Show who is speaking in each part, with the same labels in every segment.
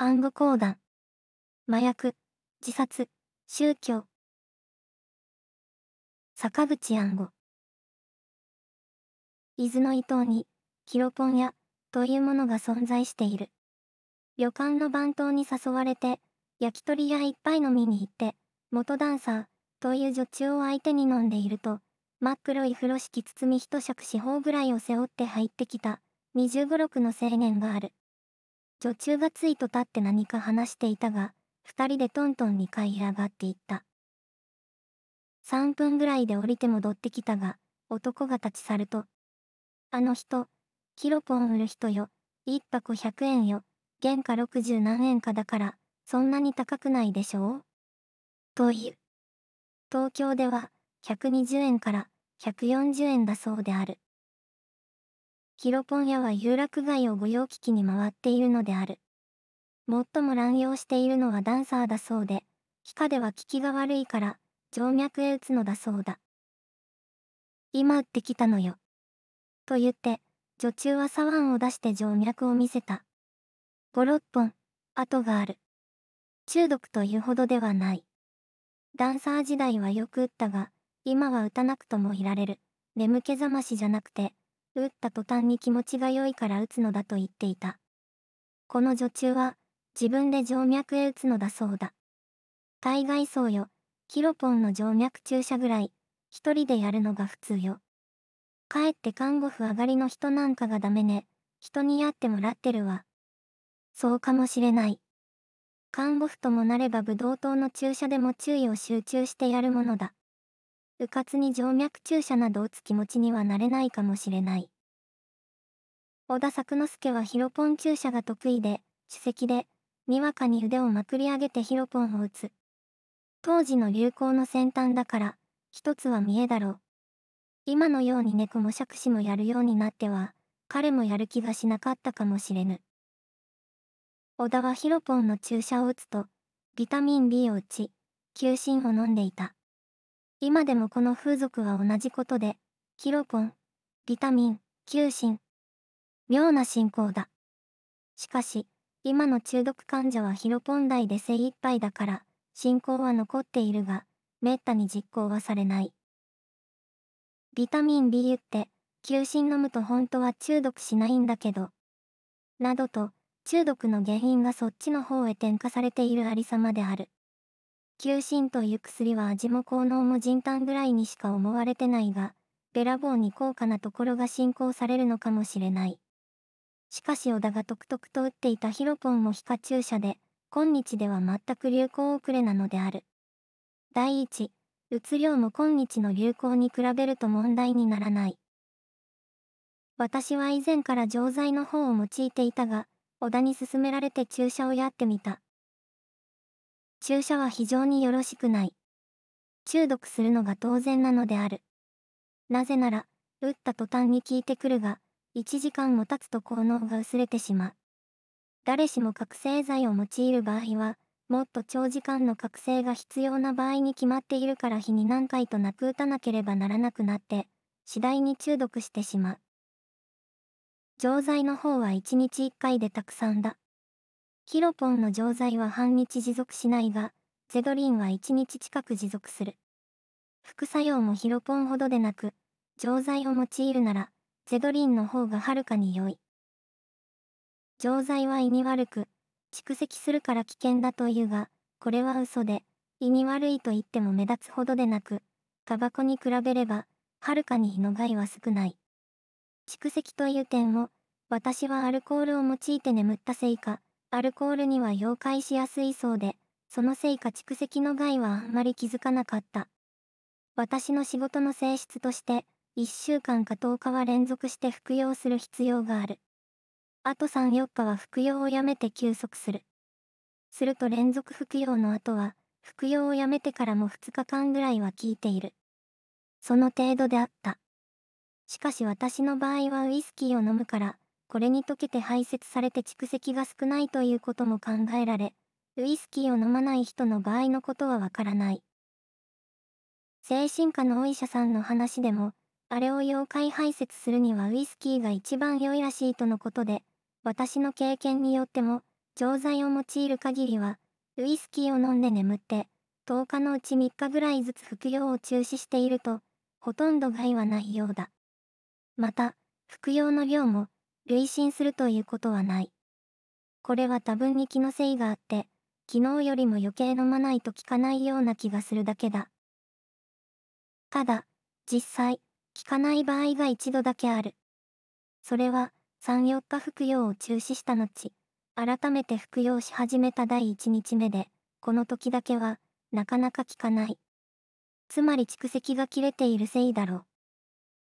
Speaker 1: パング講談。麻薬、自殺、宗教。坂口安吾。伊豆の伊東に、キロポン屋、というものが存在している。旅館の番頭に誘われて、焼き鳥屋いっぱい飲みに行って、元ダンサー、という女中を相手に飲んでいると、真っ黒い風呂敷包み一尺四方ぐらいを背負って入ってきた、二十五六の青年がある。女中がついと立って何か話していたが、二人でトントン2階へ上がっていった。3分ぐらいで降りて戻ってきたが、男が立ち去ると、あの人、キロポン売る人よ、一泊100円よ、原価60何円かだから、そんなに高くないでしょうという。東京では、120円から140円だそうである。ヒロポン屋は遊楽街を御用聞きに回っているのである。最も乱用しているのはダンサーだそうで、皮下では効きが悪いから、静脈へ打つのだそうだ。今打ってきたのよ。と言って、女中は左腕を出して静脈を見せた。五六本、跡がある。中毒というほどではない。ダンサー時代はよく打ったが、今は打たなくともいられる。眠気覚ましじゃなくて、打った途端に気持ちが良いから打つのだと言っていた。この女中は、自分で静脈へ打つのだそうだ。大概そうよ、キロポンの静脈注射ぐらい、一人でやるのが普通よ。かえって看護婦上がりの人なんかがダメね、人にやってもらってるわ。そうかもしれない。看護婦ともなればブドウ糖の注射でも注意を集中してやるものだ。うかつに静脈注射など打つ気持ちにはなれないかもしれない。小田作之助はヒロポン注射が得意で、主席で、にわかに腕をまくり上げてヒロポンを打つ。当時の流行の先端だから、一つは見えだろう。今のように猫も杓子もやるようになっては、彼もやる気がしなかったかもしれぬ。小田はヒロポンの注射を打つと、ビタミン B を打ち、球芯を飲んでいた。今でもこの風俗は同じことで、キロコン、ビタミン、球心。妙な進行だ。しかし、今の中毒患者はヒロコン代で精一杯だから、進行は残っているが、めったに実行はされない。ビタミン B って、急診飲むと本当は中毒しないんだけど。などと、中毒の原因がそっちの方へ転化されているありさまである。急進という薬は味も効能も人炭ぐらいにしか思われてないが、べらぼうに高価なところが信仰されるのかもしれない。しかし小田がとくとと打っていたヒロポンも皮下注射で、今日では全く流行遅れなのである。第一、うつ量も今日の流行に比べると問題にならない。私は以前から錠剤の方を用いていたが、小田に勧められて注射をやってみた。注射は非常によろしくない。中毒するのが当然なのである。なぜなら、打った途端に効いてくるが、1時間も経つと効能が薄れてしまう。誰しも覚醒剤を用いる場合は、もっと長時間の覚醒が必要な場合に決まっているから日に何回となく打たなければならなくなって、次第に中毒してしまう。錠剤の方は1日1回でたくさんだ。キロポンの錠剤は半日持続しないが、ゼドリンは1日近く持続する。副作用もヒロポンほどでなく、錠剤を用いるなら、ゼドリンの方がはるかに良い。錠剤は胃に悪く、蓄積するから危険だというが、これは嘘で、胃に悪いと言っても目立つほどでなく、タバコに比べれば、はるかに胃の害は少ない。蓄積という点を、私はアルコールを用いて眠ったせいか、アルコールには溶解しやすいそうで、そのせいか蓄積の害はあまり気づかなかった。私の仕事の性質として、1週間か10日は連続して服用する必要がある。あと3、4日は服用をやめて休息する。すると連続服用の後は、服用をやめてからも2日間ぐらいは効いている。その程度であった。しかし私の場合はウイスキーを飲むから、これに溶けて排泄されて蓄積が少ないということも考えられ、ウイスキーを飲まない人の場合のことはわからない。精神科のお医者さんの話でも、あれを妖怪排泄するにはウイスキーが一番良いらしいとのことで、私の経験によっても、錠剤を用いる限りは、ウイスキーを飲んで眠って、10日のうち3日ぐらいずつ服用を中止していると、ほとんど害はないようだ。また、服用の量も、累進するということはない。これは多分に気のせいがあって、昨日よりも余計飲まないと効かないような気がするだけだ。ただ、実際、効かない場合が一度だけある。それは、3、4日服用を中止した後、改めて服用し始めた第1日目で、この時だけは、なかなか効かない。つまり蓄積が切れているせいだろう。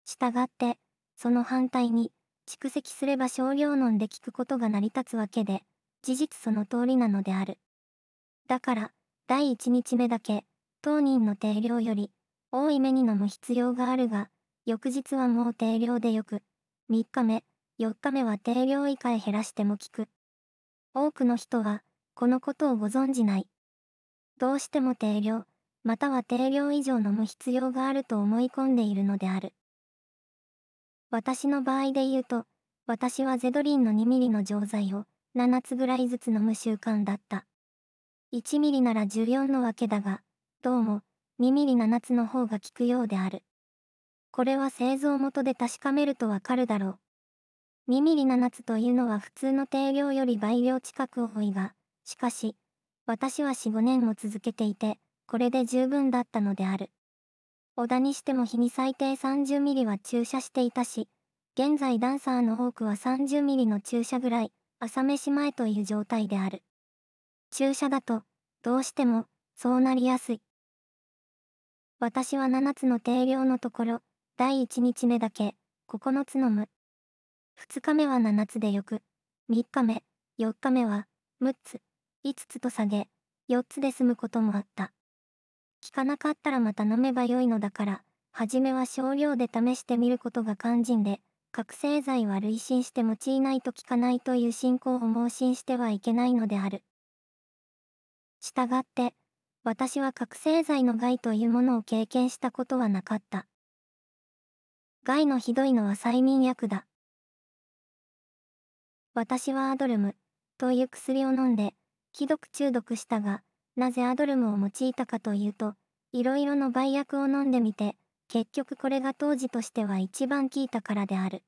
Speaker 1: したがって、その反対に、蓄積すれば少量論で聞くことが成り立つわけで、事実その通りなのである。だから、第1日目だけ、当人の定量より、多い目に飲む必要があるが、翌日はもう定量でよく、3日目、4日目は定量以下へ減らしても効く。多くの人は、このことをご存じない。どうしても定量、または定量以上飲む必要があると思い込んでいるのである。私の場合で言うと、私はゼドリンの2ミリの錠剤を7つぐらいずつ飲む習慣だった。1ミリなら14のわけだが、どうも2ミリ7つの方が効くようである。これは製造元で確かめるとわかるだろう。2ミリ7つというのは普通の定量より倍量近く多いが、しかし、私は4、5年も続けていて、これで十分だったのである。小田にしても日に最低30ミリは注射していたし、現在ダンサーの多くは30ミリの注射ぐらい、朝飯前という状態である。注射だと、どうしても、そうなりやすい。私は7つの定量のところ、第1日目だけ、9つのむ。2日目は7つでよく、3日目、4日目は、6つ、5つと下げ、4つで済むこともあった。効かなかったらまた飲めばよいのだから、初めは少量で試してみることが肝心で、覚醒剤は累進して用いないと効かないという信仰を盲信してはいけないのである。したがって、私は覚醒剤の害というものを経験したことはなかった。害のひどいのは催眠薬だ。私はアドルムという薬を飲んで、既読中毒したが、なぜアドルムを用いたかというと、いろいろの売薬を飲んでみて、結局これが当時としては一番効いたからである。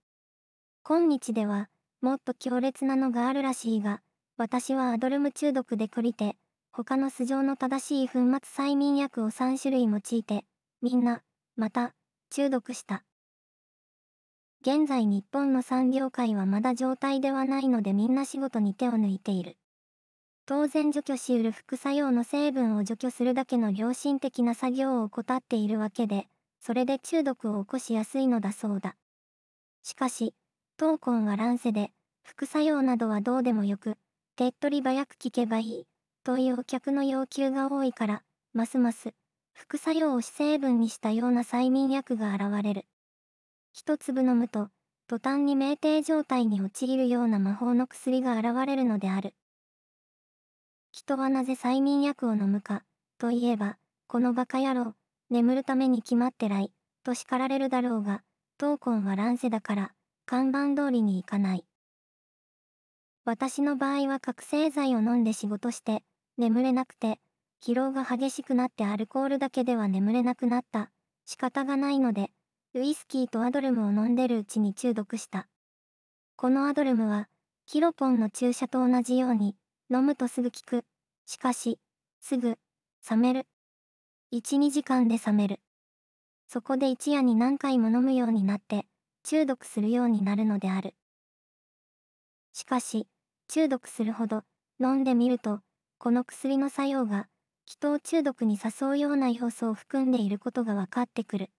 Speaker 1: 今日では、もっと強烈なのがあるらしいが、私はアドルム中毒で懲りて、他の素性の正しい粉末催眠薬を3種類用いて、みんな、また、中毒した。現在日本の産業界はまだ状態ではないのでみんな仕事に手を抜いている。当然除去しうる副作用の成分を除去するだけの良心的な作業を怠っているわけで、それで中毒を起こしやすいのだそうだ。しかし、闘魂は乱世で、副作用などはどうでもよく、手っ取り早く聞けばいい、というお客の要求が多いから、ますます、副作用を主成分にしたような催眠薬が現れる。一粒飲むと、途端に酩酊状態に陥るような魔法の薬が現れるのである。人はなぜ催眠薬を飲むか、といえば、このバカ野郎、眠るために決まってない、と叱られるだろうが、闘魂は乱世だから、看板通りに行かない。私の場合は覚醒剤を飲んで仕事して、眠れなくて、疲労が激しくなってアルコールだけでは眠れなくなった。仕方がないので、ウイスキーとアドルムを飲んでるうちに中毒した。このアドルムは、キロポンの注射と同じように、飲むとすぐ効く。しかし、すぐ、冷める。1、2時間で冷める。そこで一夜に何回も飲むようになって、中毒するようになるのである。しかし、中毒するほど、飲んでみると、この薬の作用が、気糖中毒に誘うような要素を含んでいることが分かってくる。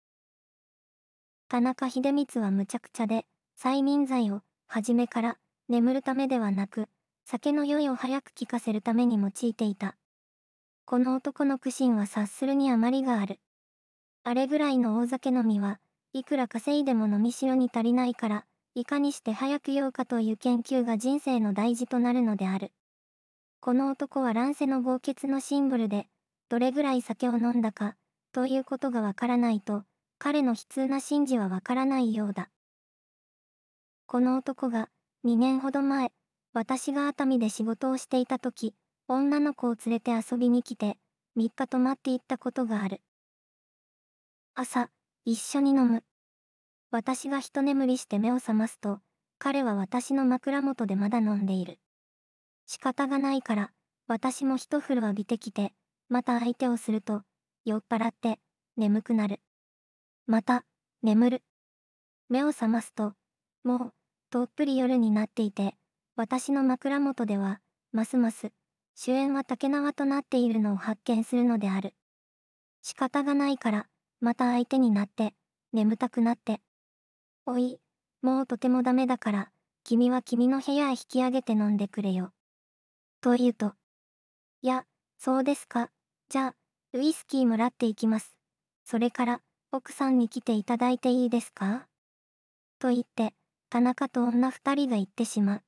Speaker 1: 田中秀光は無茶苦茶で、催眠剤を、初めから、眠るためではなく、酒の酔いを早く効かせるために用いていた。この男の苦心は察するに余りがある。あれぐらいの大酒飲みは、いくら稼いでも飲みしろに足りないから、いかにして早く酔うかという研究が人生の大事となるのである。この男は乱世の豪傑のシンボルで、どれぐらい酒を飲んだか、ということがわからないと、彼の悲痛な心事はわからないようだ。この男が、2年ほど前、私が熱海で仕事をしていた時、女の子を連れて遊びに来て、3日泊まって行ったことがある。朝、一緒に飲む。私が一眠りして目を覚ますと、彼は私の枕元でまだ飲んでいる。仕方がないから、私も一風呂浴びてきて、また相手をすると、酔っ払って、眠くなる。また、眠る。目を覚ますと、もう、とっぷり夜になっていて、私の枕元では、ますます、主演は竹縄となっているのを発見するのである。仕方がないから、また相手になって、眠たくなって。おい、もうとてもダメだから、君は君の部屋へ引き上げて飲んでくれよ。と言うと。いや、そうですか。じゃあ、ウイスキーもらっていきます。それから、奥さんに来ていただいていいですかと言って、田中と女二人が行ってしまう。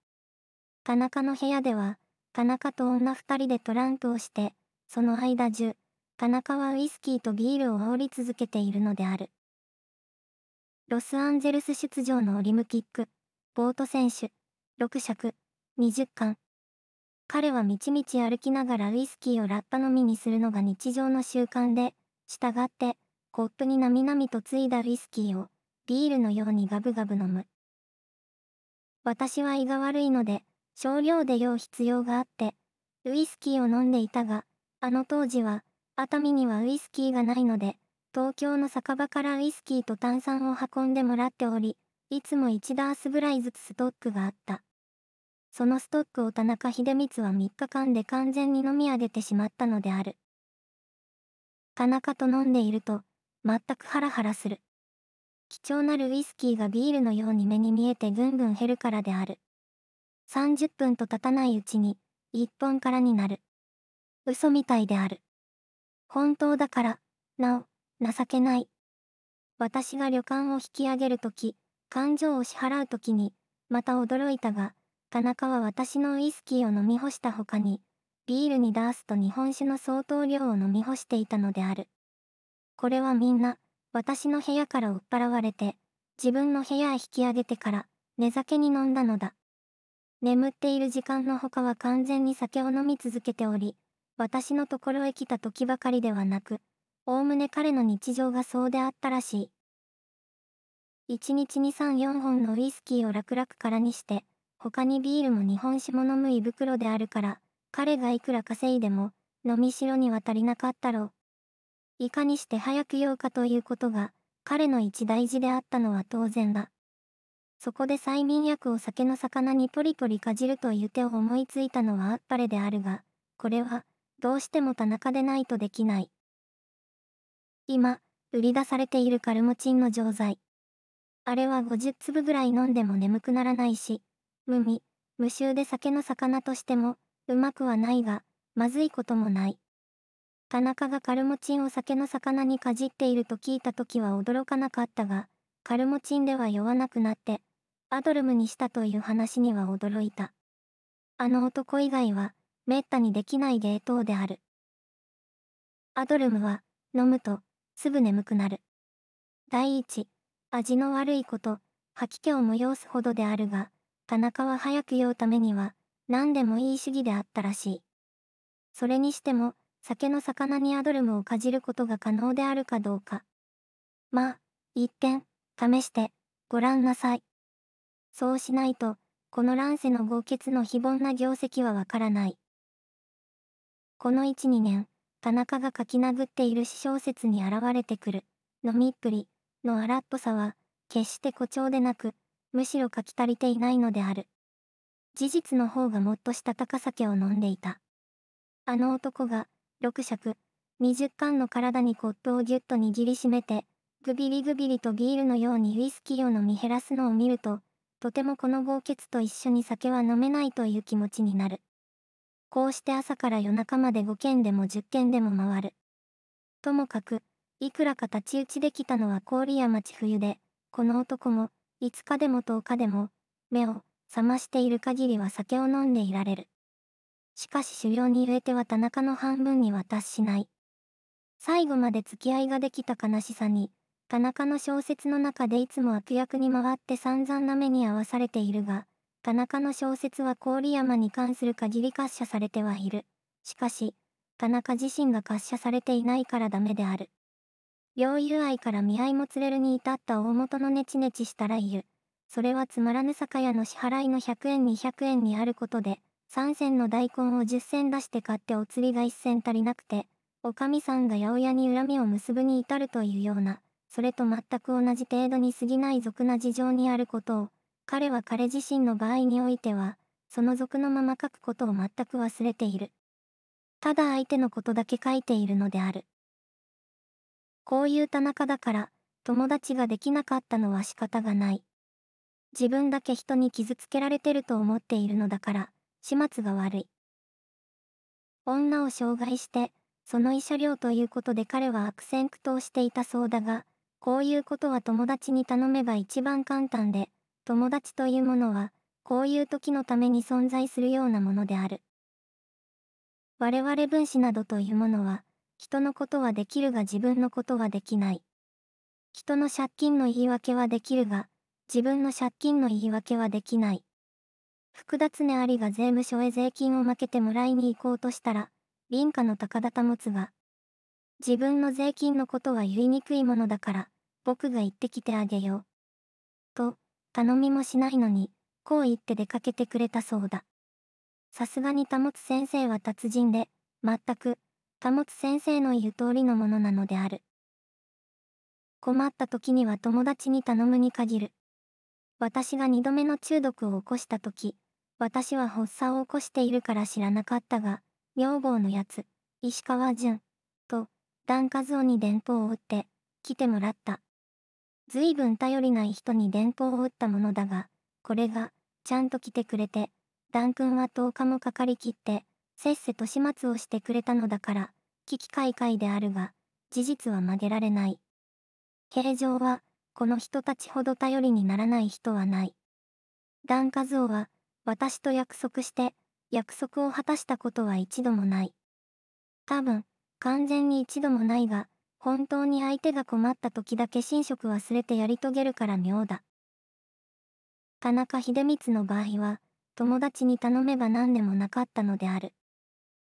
Speaker 1: 田中の部屋では、田中と女二人でトランクをして、その間中、田中はウイスキーとビールを煽り続けているのである。ロスアンゼルス出場のオリムキック、ボート選手、6尺、20巻。彼はみちみち歩きながらウイスキーをラッパ飲みにするのが日常の習慣で、従って、コップになみなみとついだウイスキーを、ビールのようにガブガブ飲む。私は胃が悪いので、少量で酔う必要があって、ウイスキーを飲んでいたが、あの当時は、熱海にはウイスキーがないので、東京の酒場からウイスキーと炭酸を運んでもらっており、いつも1ダースぐらいずつストックがあった。そのストックを田中秀光は3日間で完全に飲み上げてしまったのである。田中と飲んでいると、全くハラハラする。貴重なるウイスキーがビールのように目に見えてぐんぐん減るからである。30分と経たないうちに、1本からになる。嘘みたいである。本当だから、なお、情けない。私が旅館を引き上げるとき、感情を支払うときに、また驚いたが、田中は私のウイスキーを飲み干した他に、ビールにダースと日本酒の相当量を飲み干していたのである。これはみんな、私の部屋から追っ払われて、自分の部屋へ引き上げてから、寝酒に飲んだのだ。眠っている時間のほかは完全に酒を飲み続けており、私のところへ来た時ばかりではなく、おおむね彼の日常がそうであったらしい。一日に3、4本のウイスキーを楽々空にして、他にビールも日本酒も飲む胃袋であるから、彼がいくら稼いでも、飲みしろには足りなかったろう。いかにして早く酔うかということが、彼の一大事であったのは当然だ。そこで催眠薬を酒の魚にポリポリかじるという手を思いついたのはあっぱれであるが、これは、どうしても田中でないとできない。今、売り出されているカルモチンの錠剤。あれは50粒ぐらい飲んでも眠くならないし、無味、無臭で酒の魚としても、うまくはないが、まずいこともない。田中がカルモチンを酒の魚にかじっていると聞いた時は驚かなかったが、カルモチンでは酔わなくなって、アドルムにしたという話には驚いた。あの男以外は、めったにできない芸当である。アドルムは、飲むと、すぐ眠くなる。第一、味の悪いこと、吐き気を催すほどであるが、田中は早く酔うためには、何でもいい主義であったらしい。それにしても、酒の魚にアドルムをかじることが可能であるかどうか。まあ、一点、試して、ごらんなさい。そうしないと、この乱世の豪傑の非凡な業績はわからない。この1、2年、田中が書き殴っている詩小説に現れてくる、飲みっぷり、の荒っぽさは、決して誇張でなく、むしろ書き足りていないのである。事実の方がもっとした高酒を飲んでいた。あの男が、六尺、二十巻の体にコップをぎゅっと握りしめて、ぐびりぐびりとビールのようにウイスキーを飲み減らすのを見ると、とてもこの豪傑と一緒に酒は飲めないという気持ちになる。こうして朝から夜中まで5軒でも10軒でも回る。ともかく、いくらか太刀打ちできたのは郡山地冬で、この男も、5日でも10日でも、目を覚ましている限りは酒を飲んでいられる。しかし狩猟に植えては田中の半分に渡しない。最後まで付き合いができた悲しさに、田中の小説の中でいつも悪役に回って散々な目に遭わされているが、田中の小説は郡山に関する限り滑車されてはいる。しかし、田中自身が滑車されていないからダメである。両友愛から見合いも釣れるに至った大元のネチネチしたらゆ。それはつまらぬ酒屋の支払いの100円200円にあることで、3銭の大根を10銭出して買ってお釣りが1銭足りなくて、おかみさんが八百屋に恨みを結ぶに至るというような、それと全く同じ程度に過ぎない俗な事情にあることを、彼は彼自身の場合においては、その俗のまま書くことを全く忘れている。ただ相手のことだけ書いているのである。こういう田中だから、友達ができなかったのは仕方がない。自分だけ人に傷つけられてると思っているのだから、始末が悪い。女を障害して、その慰謝料ということで彼は悪戦苦闘していたそうだが、こういうことは友達に頼めば一番簡単で、友達というものは、こういう時のために存在するようなものである。我々分子などというものは、人のことはできるが自分のことはできない。人の借金の言い訳はできるが、自分の借金の言い訳はできない。複雑ねありが税務署へ税金を負けてもらいに行こうとしたら、臨家の高田保つが、自分の税金のことは言いにくいものだから、僕が行ってきてあげよう。と、頼みもしないのに、こう言って出かけてくれたそうだ。さすがに保先生は達人で、全く、保先生の言う通りのものなのである。困った時には友達に頼むに限る。私が2度目の中毒を起こした時、私は発作を起こしているから知らなかったが、女房のやつ、石川淳、と、段数夫に電報を打って、来てもらった。随分頼りない人に電報を打ったものだが、これが、ちゃんと来てくれて、ダン君は10日もかかりきって、せっせと始末をしてくれたのだから、危機開会であるが、事実は曲げられない。形状は、この人たちほど頼りにならない人はない。ダンカズオは、私と約束して、約束を果たしたことは一度もない。多分、完全に一度もないが、本当に相手が困った時だけ寝食忘れてやり遂げるから妙だ。田中秀光の場合は、友達に頼めば何でもなかったのである。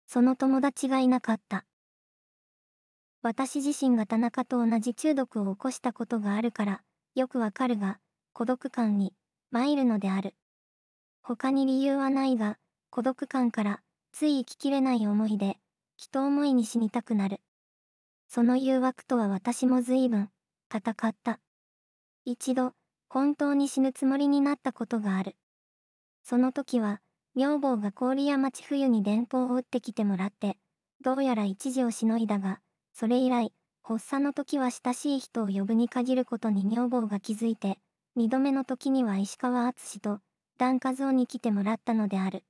Speaker 1: その友達がいなかった。私自身が田中と同じ中毒を起こしたことがあるから、よくわかるが、孤独感に、参るのである。他に理由はないが、孤独感から、つい生ききれない思いで、きっと思いに死にたくなる。その誘惑とは私も随分、戦った。一度、本当に死ぬつもりになったことがある。その時は、女房が郡山地冬に電報を打ってきてもらって、どうやら一時をしのいだが、それ以来、発作の時は親しい人を呼ぶに限ることに女房が気づいて、二度目の時には石川敦と、段和夫に来てもらったのである。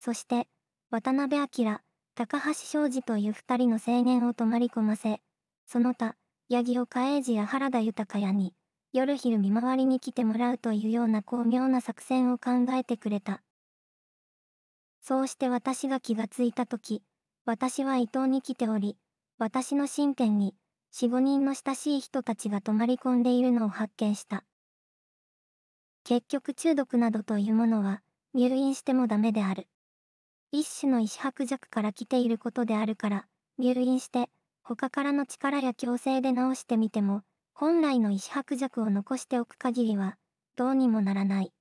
Speaker 1: そして、渡辺明、高橋昌司という二人の青年を泊まり込ませ、その他、八木岡英治や原田豊やに、夜昼見回りに来てもらうというような巧妙な作戦を考えてくれた。そうして私が気がついたとき、私は伊東に来ており、私の身辺に、四五人の親しい人たちが泊まり込んでいるのを発見した。結局中毒などというものは、入院してもダメである。一種の意思薄弱から来ていることであるから、入院して、他からの力や強制で治してみても、本来の意思薄弱を残しておく限りは、どうにもならない。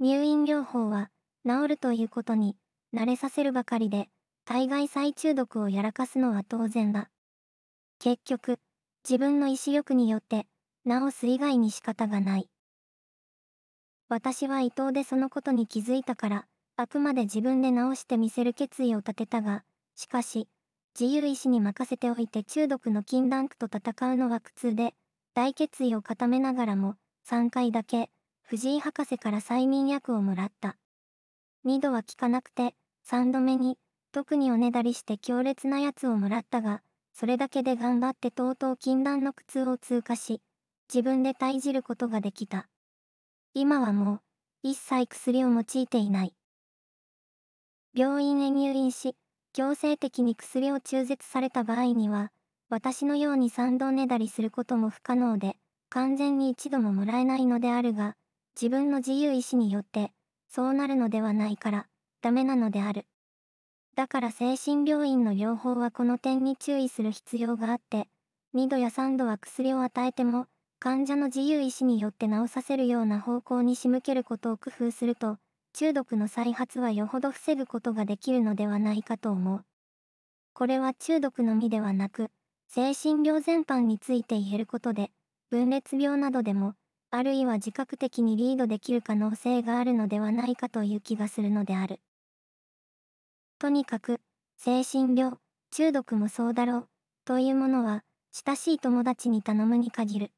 Speaker 1: 入院療法は、治るということに、慣れさせるばかりで、体外再中毒をやらかすのは当然だ。結局、自分の意志力によって、治す以外に仕方がない。私は伊藤でそのことに気づいたから、あくまで自分で直してみせる決意を立てたが、しかし、自由意志に任せておいて中毒の禁断区と戦うのは苦痛で、大決意を固めながらも、3回だけ、藤井博士から催眠薬をもらった。2度は効かなくて、3度目に、特におねだりして強烈なやつをもらったが、それだけで頑張ってとうとう禁断の苦痛を通過し、自分で退じることができた。今はもう、一切薬を用いていない。病院へ入院し、強制的に薬を中絶された場合には、私のように三度ねだりすることも不可能で、完全に一度ももらえないのであるが、自分の自由意志によって、そうなるのではないから、ダメなのである。だから精神病院の療法はこの点に注意する必要があって、2度や3度は薬を与えても、患者の自由意志によって治させるような方向に仕向けることを工夫すると、中毒の再発はよほど防ぐことができるのではないかと思う。これは中毒のみではなく、精神病全般について言えることで、分裂病などでも、あるいは自覚的にリードできる可能性があるのではないかという気がするのである。とにかく、精神病、中毒もそうだろう、というものは、親しい友達に頼むに限る。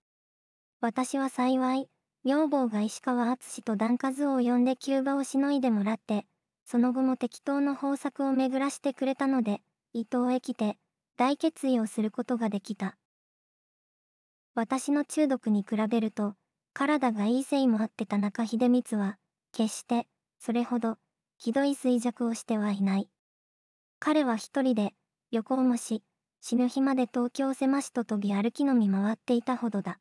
Speaker 1: 私は幸い、女房が石川敦と段数を呼んで急場をしのいでもらって、その後も適当の方策を巡らしてくれたので、伊藤へ来て、大決意をすることができた。私の中毒に比べると、体がいいせいもあってた中秀光は、決して、それほど、ひどい衰弱をしてはいない。彼は一人で、横をもし、死ぬ日まで東京狭しと飛び歩きのみ回っていたほどだ。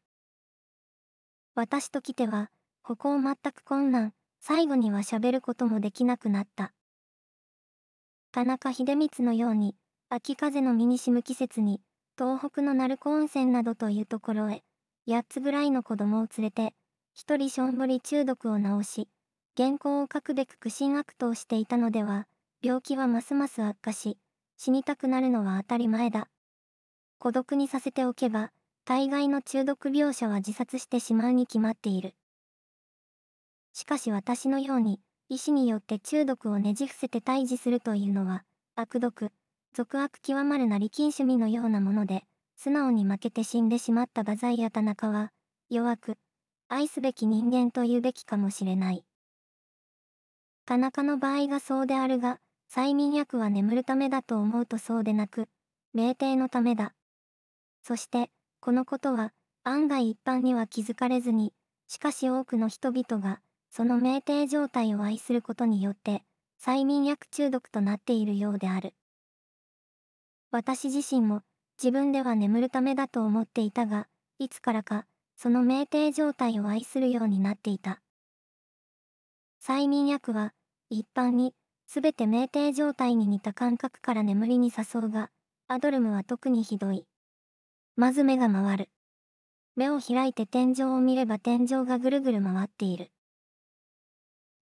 Speaker 1: 私と来ては、歩行全く困難、最後には喋ることもできなくなった。田中秀光のように、秋風の身にしむ季節に、東北の鳴子温泉などというところへ、八つぐらいの子供を連れて、一人しょんぼり中毒を治し、原稿を書くべく苦心悪党していたのでは、病気はますます悪化し、死にたくなるのは当たり前だ。孤独にさせておけば、大概の中毒病者は自殺してしまうに決まっている。しかし私のように、医師によって中毒をねじ伏せて退治するというのは、悪毒、俗悪極まるな利金趣味のようなもので、素直に負けて死んでしまった画材や田中は、弱く、愛すべき人間と言うべきかもしれない。田中の場合がそうであるが、催眠薬は眠るためだと思うとそうでなく、酩酊のためだ。そして、このことは案外一般には気づかれずに、しかし多くの人々がその酩酊状態を愛することによって催眠薬中毒となっているようである。私自身も自分では眠るためだと思っていたが、いつからかその酩酊状態を愛するようになっていた。催眠薬は一般に全て酩酊状態に似た感覚から眠りに誘うがアドルムは特にひどいまず目が回る。目を開いて天井を見れば天井がぐるぐる回っている。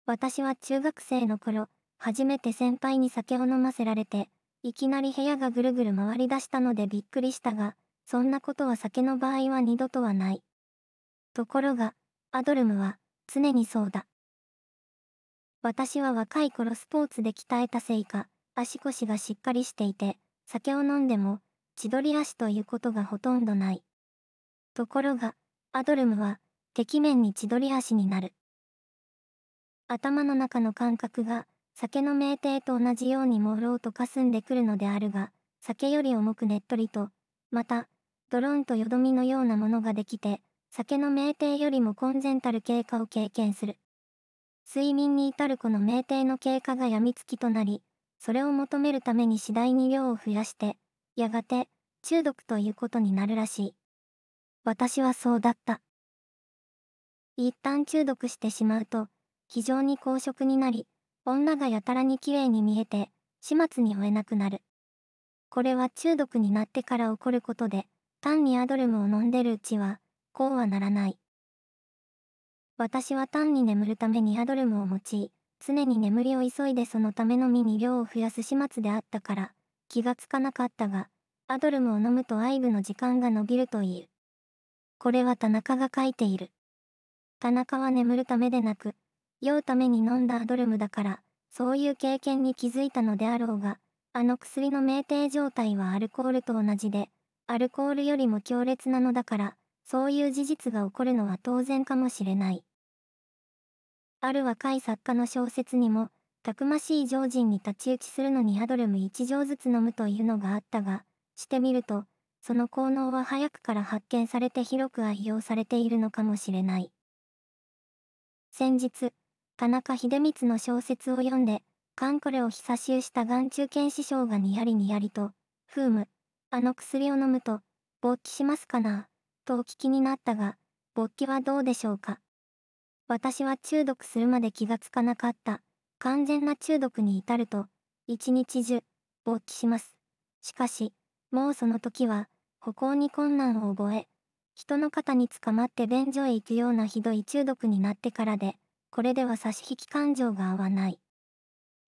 Speaker 1: 私は中学生の頃、初めて先輩に酒を飲ませられて、いきなり部屋がぐるぐる回り出したのでびっくりしたが、そんなことは酒の場合は二度とはない。ところが、アドルムは、常にそうだ。私は若い頃スポーツで鍛えたせいか、足腰がしっかりしていて、酒を飲んでも、千鳥足ということがほとんどない。ところが、アドルムは、敵面に千鳥足になる。頭の中の感覚が、酒の酩酊と同じように朦朧と霞んでくるのであるが、酒より重くねっとりと、また、ドロンとよどみのようなものができて、酒の酩酊よりも混然たる経過を経験する。睡眠に至るこの酩酊の経過が病みつきとなり、それを求めるために次第に量を増やして、やがて中毒ということになるらしい。私はそうだった。一旦中毒してしまうと、非常に高職になり、女がやたらに綺麗に見えて、始末に追えなくなる。これは中毒になってから起こることで、単にアドルムを飲んでるうちは、こうはならない。私は単に眠るためにアドルムを用い、常に眠りを急いでそのための身に量を増やす始末であったから、気がつかなかったが、アドルムを飲むとアイブの時間が延びるという。これは田中が書いている。田中は眠るためでなく、酔うために飲んだアドルムだから、そういう経験に気づいたのであろうが、あの薬の酩酊状態はアルコールと同じで、アルコールよりも強烈なのだから、そういう事実が起こるのは当然かもしれない。ある若い作家の小説にも、たくましい常人に太刀打ちするのにハドルム1錠ずつ飲むというのがあったが、してみると、その効能は早くから発見されて広く愛用されているのかもしれない。先日、田中秀光の小説を読んで、カンコレを久しゅうした眼中堅師匠がにやりにやりと、ふーむ、あの薬を飲むと、勃起しますかなとお聞きになったが、勃起はどうでしょうか私は中毒するまで気がつかなかった。完全な中毒に至ると、一日中、勃起します。しかし、もうその時は、歩行に困難を覚え、人の肩につかまって便所へ行くようなひどい中毒になってからで、これでは差し引き感情が合わない。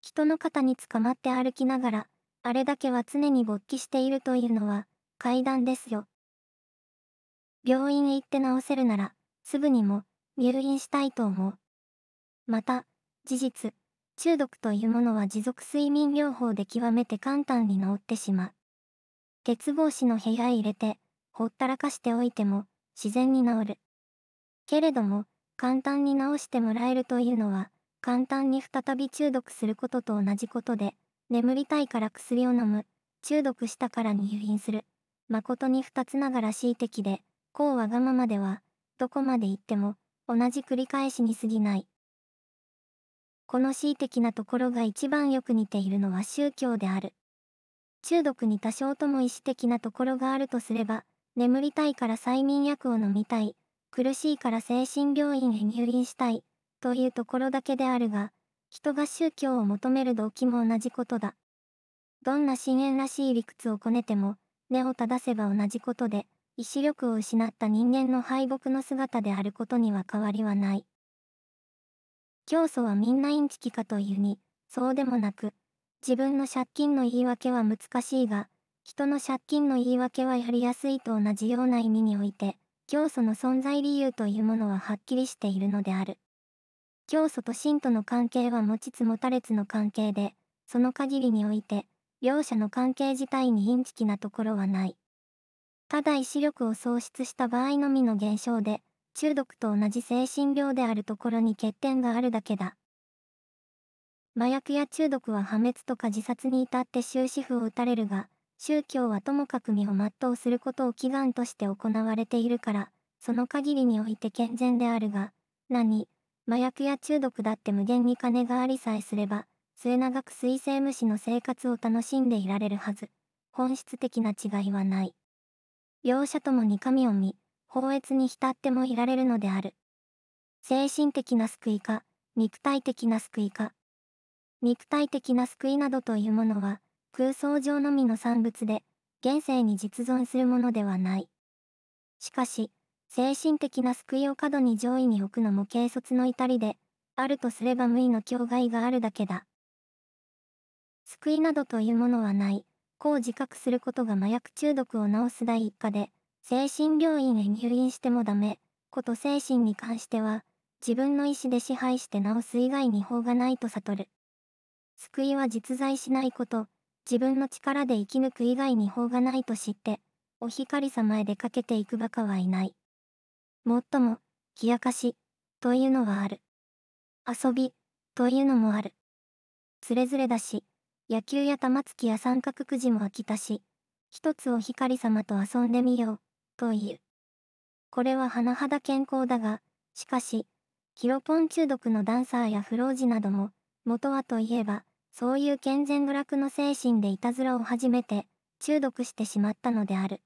Speaker 1: 人の肩につかまって歩きながら、あれだけは常に勃起しているというのは、階段ですよ。病院へ行って治せるなら、すぐにも、入院したいと思う。また、事実、中毒というものは持続睡眠療法で極めて簡単に治ってしまう。鉄防止の部屋へ入れて、ほったらかしておいても、自然に治る。けれども、簡単に治してもらえるというのは、簡単に再び中毒することと同じことで、眠りたいから薬を飲む、中毒したからに誘引する。誠に二つながら恣意的で、こうわがままでは、どこまで行っても、同じ繰り返しに過ぎない。この恣意的なところが一番よく似ているのは宗教である。中毒に多少とも意思的なところがあるとすれば、眠りたいから催眠薬を飲みたい、苦しいから精神病院へ入院したい、というところだけであるが、人が宗教を求める動機も同じことだ。どんな深淵らしい理屈をこねても、根を正せば同じことで、意志力を失った人間の敗北の姿であることには変わりはない。教祖はみんなインチキかというに、そうでもなく、自分の借金の言い訳は難しいが、人の借金の言い訳はやりやすいと同じような意味において、教祖の存在理由というものははっきりしているのである。教祖と信徒の関係は持ちつ持たれつの関係で、その限りにおいて、両者の関係自体にインチキなところはない。ただ意志力を喪失した場合のみの現象で、中毒と同じ精神病であるところに欠点があるだけだ。麻薬や中毒は破滅とか自殺に至って終止符を打たれるが、宗教はともかく身を全うすることを祈願として行われているから、その限りにおいて健全であるが、何、麻薬や中毒だって無限に金がありさえすれば、末永く水星無視の生活を楽しんでいられるはず。本質的な違いはない。容赦ともに神を見、放越に浸ってもいられるのである。精神的な救いか、肉体的な救いか。肉体的な救いなどというものは、空想上のみの産物で、現世に実存するものではない。しかし、精神的な救いを過度に上位に置くのも軽率の至りで、あるとすれば無意の境外があるだけだ。救いなどというものはない、こう自覚することが麻薬中毒を治す第一課で、精神病院へ入院してもダメ、こと精神に関しては、自分の意思で支配して治す以外に法がないと悟る。救いは実在しないこと、自分の力で生き抜く以外に法がないと知って、お光様へ出かけていく馬鹿はいない。もっとも、冷やかし、というのはある。遊び、というのもある。つれづれだし、野球や玉突きや三角くじも飽きたし、一つお光様と遊んでみよう。という。これは甚だ健康だが、しかし、キロポン中毒のダンサーや不老ジなども、元はといえば、そういう健全娯楽の精神でいたずらを始めて、中毒してしまったのである。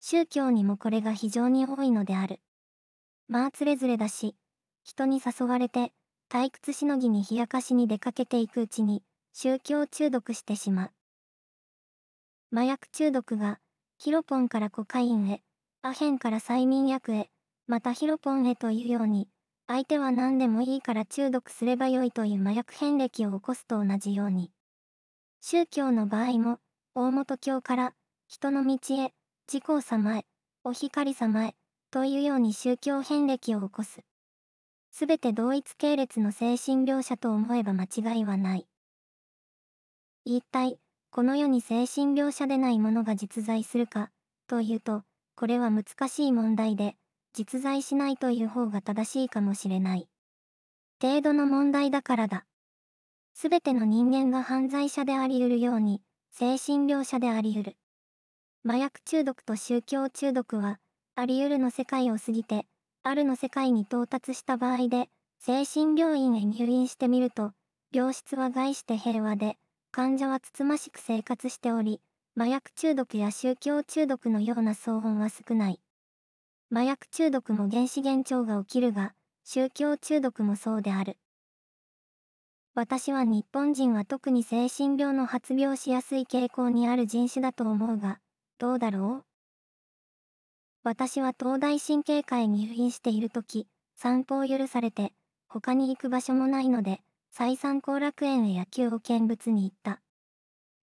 Speaker 1: 宗教にもこれが非常に多いのである。まあつれづれだし、人に誘われて、退屈しのぎに冷やかしに出かけていくうちに、宗教中毒してしまう。麻薬中毒が、ヒロポンからコカインへ、アヘンから催眠薬へ、またヒロポンへというように、相手は何でもいいから中毒すればよいという麻薬遍歴を起こすと同じように。宗教の場合も、大本教から、人の道へ、自公様へ、お光様へ、というように宗教遍歴を起こす。すべて同一系列の精神描写と思えば間違いはない。一体、この世に精神描写でないものが実在するか、というと、これは難しい問題で、実在しないという方が正しいかもしれない。程度の問題だからだ。すべての人間が犯罪者であり得るように、精神描写であり得る。麻薬中毒と宗教中毒は、あり得るの世界を過ぎて、あるの世界に到達した場合で、精神病院へ入院してみると、病室は害して平和で、患者はつつましく生活しており、麻薬中毒や宗教中毒のような騒音は少ない。麻薬中毒も原始現象が起きるが、宗教中毒もそうである。私は日本人は特に精神病の発病しやすい傾向にある人種だと思うが、どうだろう私は東大神経科へ入院している時、散歩を許されて、他に行く場所もないので、再三後楽園へ野球を見物に行った。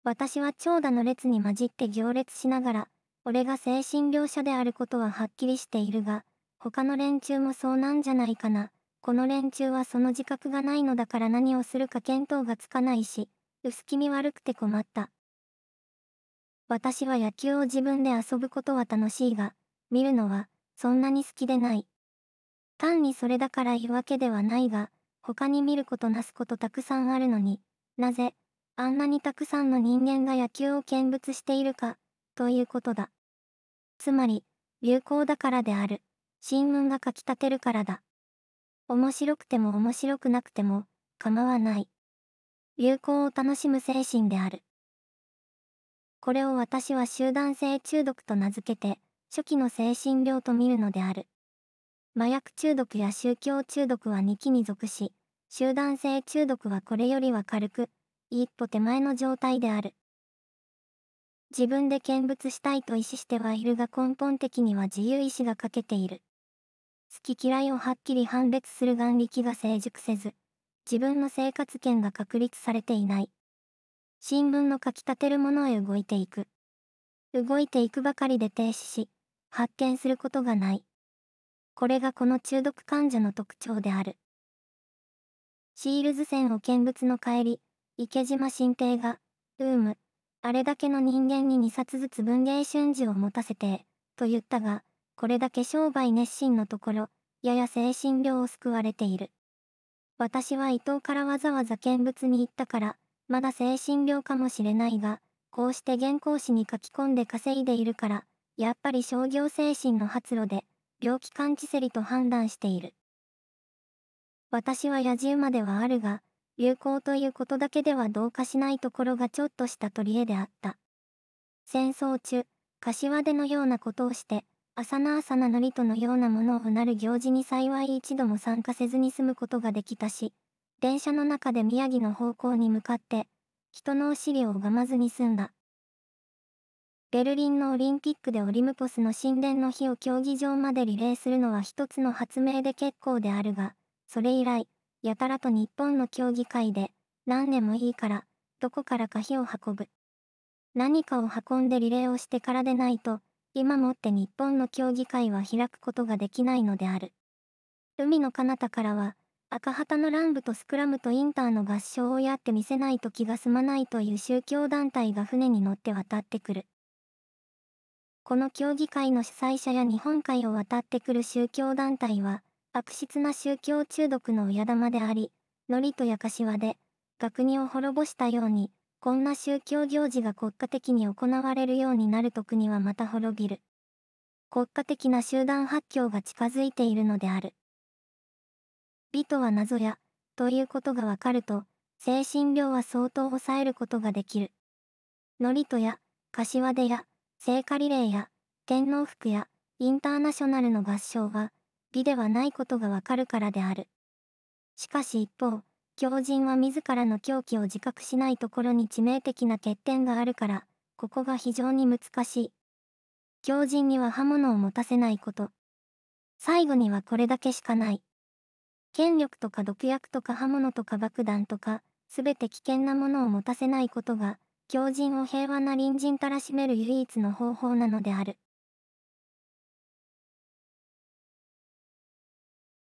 Speaker 1: 私は長蛇の列に混じって行列しながら、俺が精神病者であることははっきりしているが、他の連中もそうなんじゃないかな。この連中はその自覚がないのだから何をするか見当がつかないし、薄気味悪くて困った。私は野球を自分で遊ぶことは楽しいが、見るのはそんなに好きでない。単にそれだから言うわけではないが、他に見ることなすことたくさんあるのに、なぜ、あんなにたくさんの人間が野球を見物しているか、ということだ。つまり、流行だからである。新聞が書き立てるからだ。面白くても面白くなくても、構わない。流行を楽しむ精神である。これを私は集団性中毒と名付けて、初期の精神病と見るのである。麻薬中毒や宗教中毒は2期に属し、集団性中毒はこれよりは軽く、一歩手前の状態である。自分で見物したいと意思してはいるが根本的には自由意志が欠けている。好き嫌いをはっきり判別する眼力が成熟せず、自分の生活圏が確立されていない。新聞の書き立てるものへ動いていく。動いていくばかりで停止し、発見することがない。これがこの中毒患者の特徴である。シールズ船を見物の帰り、池島新平が、ルーム、あれだけの人間に2冊ずつ文芸春秋を持たせて、と言ったが、これだけ商売熱心のところ、やや精神病を救われている。私は伊藤からわざわざ見物に行ったから、まだ精神病かもしれないが、こうして原稿紙に書き込んで稼いでいるから、やっぱり商業精神の発露で、病気感知セリと判断している。私は野じ馬ではあるが、流行ということだけでは同化しないところがちょっとした取り柄であった。戦争中、柏手のようなことをして、浅な朝なのりとのようなものをなる行事に幸い一度も参加せずに済むことができたし、電車の中で宮城の方向に向かって、人のお尻を拝まずに済んだ。ベルリンのオリンピックでオリムポスの神殿の火を競技場までリレーするのは一つの発明で結構であるが、それ以来、やたらと日本の競技会で、何年もいいから、どこからか火を運ぶ。何かを運んでリレーをしてからでないと、今もって日本の競技会は開くことができないのである。海の彼方からは、赤旗の乱舞とスクラムとインターの合唱をやってみせないと気が済まないという宗教団体が船に乗って渡ってくる。この協議会の主催者や日本海を渡ってくる宗教団体は、悪質な宗教中毒の親玉であり、ノリとや柏で、学にを滅ぼしたように、こんな宗教行事が国家的に行われるようになると国はまた滅びる。国家的な集団発狂が近づいているのである。美とは謎や、ということがわかると、精神病は相当抑えることができる。ノリとや、柏でや、聖火リレーや天皇服やインターナショナルの合唱は美ではないことがわかるからである。しかし一方、狂人は自らの狂気を自覚しないところに致命的な欠点があるから、ここが非常に難しい。狂人には刃物を持たせないこと。最後にはこれだけしかない。権力とか毒薬とか刃物とか爆弾とか、すべて危険なものを持たせないことが、狂人を平和な隣人たらしめる唯一の方法なのである。